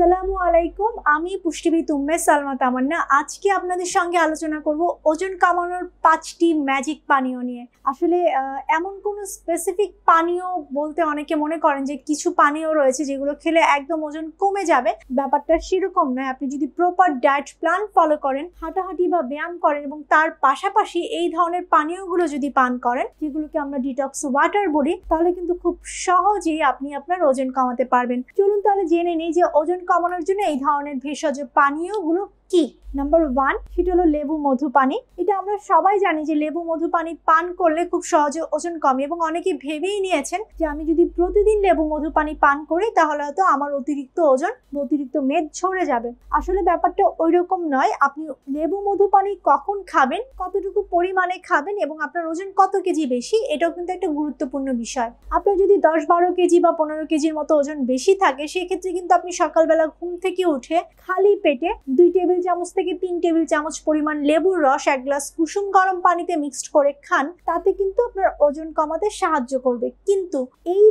আসসালামু আলাইকুম আমি পুষ্টিবিদ উম্মে সালমা তামান্না আজকে আপনাদের সঙ্গে আলোচনা করব ওজন কমানোর পাঁচটি ম্যাজিক পানীয় নিয়ে আসলে এমন কোনো স্পেসিফিক পানীয় বলতে অনেকে মনে করেন যে কিছু পানীয় রয়েছে যেগুলো খেলে একদম ওজন কমে যাবে ব্যাপারটা সেরকম নয় আপনি যদি প্রপার ডায়েট প্ল্যান ফলো করেন হাঁটাহাঁটি বা ব্যায়াম করেন এবং তার পাশাপাশি এই ধরনের পানীয়গুলো যদি পান করেন যেগুলোকে আমরা ডিটক্স ওয়াটার বলি তাহলে কিন্তু খুব সহজেই আপনি আপনার ওজন কমাতে পারবেন চলুন তাহলে জেনে নিই যে ওজন কমানোর জন্য এই ধরনের ভেষজ পানীয়গুলো কি নাম্বার ওয়ান সেটা হলো লেবু মধু পানি এটা আমরা সবাই জানি যে লেবু মধু পানি পান করলে খুব সহজে ওজন কমে এবং অনেকে ভেবেই নিয়েছেন যে আমি যদি প্রতিদিন লেবু মধু পানি পান করি তাহলে হয়তো আমার অতিরিক্ত ওজন অতিরিক্ত মেদ ঝরে যাবে আসলে ব্যাপারটা ওই রকম নয় আপনি লেবু মধু পানি কখন খাবেন কতটুকু পরিমাণে খাবেন এবং আপনার ওজন কত কেজি বেশি এটাও কিন্তু একটা গুরুত্বপূর্ণ বিষয় আপনার যদি দশ বারো কেজি বা পনেরো কেজির মতো ওজন বেশি থাকে সেক্ষেত্রে কিন্তু আপনি সকালবেলা ঘুম থেকে উঠে খালি পেটে দুই টেবিল টেবিল চামচ থেকে তিন টেবিল চামচ পরিমাণ লেবুর রস এক গ্লাস কুসুম গরম পানিতে মিক্সড করে খান তাতে কিন্তু আপনার ওজন কমাতে সাহায্য করবে কিন্তু এই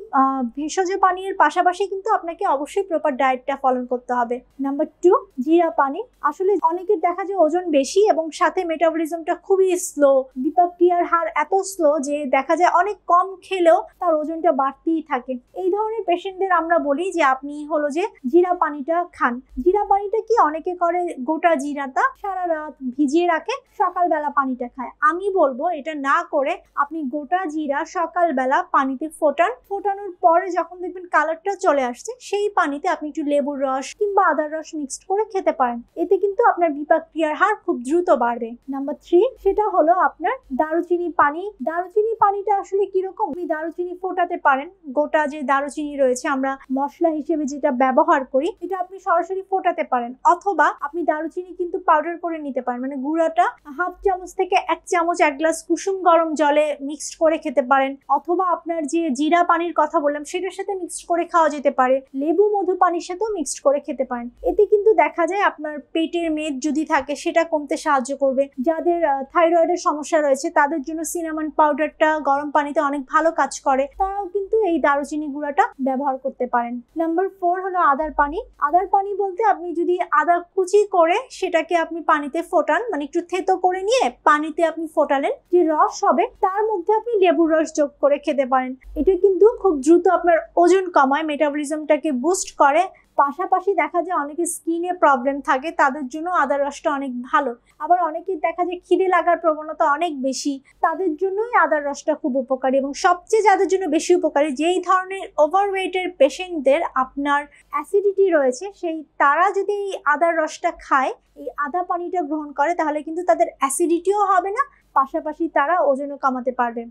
ভেষজ পানির পাশাপাশি কিন্তু আপনাকে অবশ্যই প্রপার ডায়েটটা ফলো করতে হবে নাম্বার টু জিরা পানি আসলে অনেকের দেখা যায় ওজন বেশি এবং সাথে মেটাবলিজমটা খুবই স্লো বিপাক্রিয়ার হার এত স্লো যে দেখা যায় অনেক কম খেলেও তার ওজনটা বাড়তেই থাকে এই ধরনের পেশেন্টদের আমরা বলি যে আপনি হলো যে জিরা পানিটা খান জিরা পানিটা কি অনেকে করে গোটা জিরাটা সারা রাত ভিজিয়ে রাখে সকালবেলা পানিটা খায় আমি বলবো এটা না করে আপনি গোটা জিরা সকালবেলা পানিতে ফোটান ফোটানোর পরে যখন দেখবেন কালারটা চলে আসছে সেই পানিতে আপনি একটু লেবুর রস কিংবা আদার রস মিক্সড করে খেতে পারেন এতে কিন্তু আপনার বিপাক ক্রিয়ার হার খুব দ্রুত বাড়বে নাম্বার থ্রি সেটা হলো আপনার দারুচিনি পানি দারুচিনি পানিটা আসলে কিরকম আপনি দারুচিনি ফোটাতে পারেন গোটা যে দারুচিনি রয়েছে আমরা মশলা হিসেবে যেটা ব্যবহার করি এটা আপনি সরাসরি ফোটাতে পারেন অথবা আপনি দারুচিনি দারুচিনি কিন্তু পাউডার করে নিতে পারেন মানে গুঁড়াটা হাফ চামচ থেকে এক চামচ এক গ্লাস কুসুম গরম জলে মিক্সড করে খেতে পারেন অথবা আপনার যে জিরা পানির কথা বললাম সেটার সাথে মিক্সড করে খাওয়া যেতে পারে লেবু মধু পানির সাথেও মিক্সড করে খেতে পারেন এতে কিন্তু দেখা যায় আপনার পেটের মেদ যদি থাকে সেটা কমতে সাহায্য করবে যাদের থাইরয়েডের সমস্যা রয়েছে তাদের জন্য সিনামন পাউডারটা গরম পানিতে অনেক ভালো কাজ করে তারাও কিন্তু এই দারুচিনি গুঁড়াটা ব্যবহার করতে পারেন নাম্বার ফোর হলো আদার পানি আদার পানি বলতে আপনি যদি আদা কুচি করে সেটাকে আপনি পানিতে ফোটান মানে একটু থেতো করে নিয়ে পানিতে আপনি ফোটালেন যে রস হবে তার মধ্যে আপনি লেবুর রস যোগ করে খেতে পারেন এটা কিন্তু খুব দ্রুত আপনার ওজন কমায় মেটাবলিজমটাকে বুস্ট করে পাশাপাশি দেখা যায় অনেকে স্কিনে প্রবলেম থাকে তাদের জন্য আদা রসটা অনেক ভালো আবার অনেকেই দেখা যায় খিদে লাগার প্রবণতা অনেক বেশি তাদের জন্যই আদার রসটা খুব উপকারী এবং সবচেয়ে যাদের জন্য বেশি উপকারী যেই ধরনের ওভারওয়েটের পেশেন্টদের আপনার অ্যাসিডিটি রয়েছে সেই তারা যদি এই আদার রসটা খায় এই আদা পানিটা গ্রহণ করে তাহলে কিন্তু তাদের অ্যাসিডিটিও হবে না পাশাপাশি তারা ওজনও কমাতে পারবে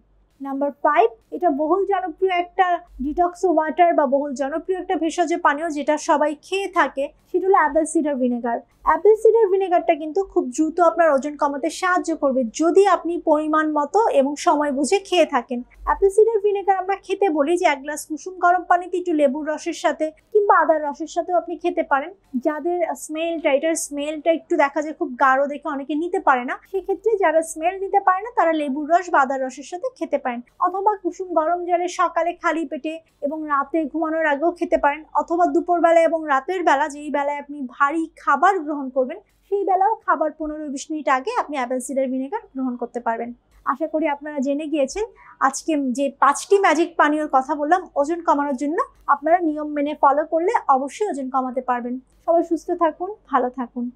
নাম্বার ফাইভ এটা বহুল জনপ্রিয় একটা ডিটক্স ওয়াটার বা বহুল জনপ্রিয় একটা ভেষজ পানীয় যেটা সবাই খেয়ে থাকে সেটা হলো apple cider vinegar apple cider ভিনেগারটা কিন্তু খুব দ্রুত আপনার ওজন কমাতে সাহায্য করবে যদি আপনি পরিমাণ মতো এবং সময় বুঝে খেয়ে থাকেন অ্যাপেল সিডার ভিনেগার আমরা খেতে বলি যে এক গ্লাস কুসুম গরম পানিতে একটু লেবুর রসের সাথে কিংবা আদার রসের সাথেও আপনি খেতে পারেন যাদের স্মেলটা এটার স্মেলটা একটু দেখা যায় খুব গাঢ় দেখে অনেকে নিতে পারে না সেক্ষেত্রে যারা স্মেল নিতে পারে না তারা লেবুর রস বা আদার রসের সাথে খেতে পারে পারেন অথবা কুসুম গরম জলে সকালে খালি পেটে এবং রাতে ঘুমানোর আগেও খেতে পারেন অথবা দুপুরবেলা এবং রাতের বেলা যেই বেলায় আপনি ভারী খাবার গ্রহণ করবেন সেই বেলাও খাবার পনেরো বিশ মিনিট আগে আপনি অ্যাপেল সিডার ভিনেগার গ্রহণ করতে পারবেন আশা করি আপনারা জেনে গিয়েছেন আজকে যে পাঁচটি ম্যাজিক পানীয়র কথা বললাম ওজন কমানোর জন্য আপনারা নিয়ম মেনে ফলো করলে অবশ্যই ওজন কমাতে পারবেন সবাই সুস্থ থাকুন ভালো থাকুন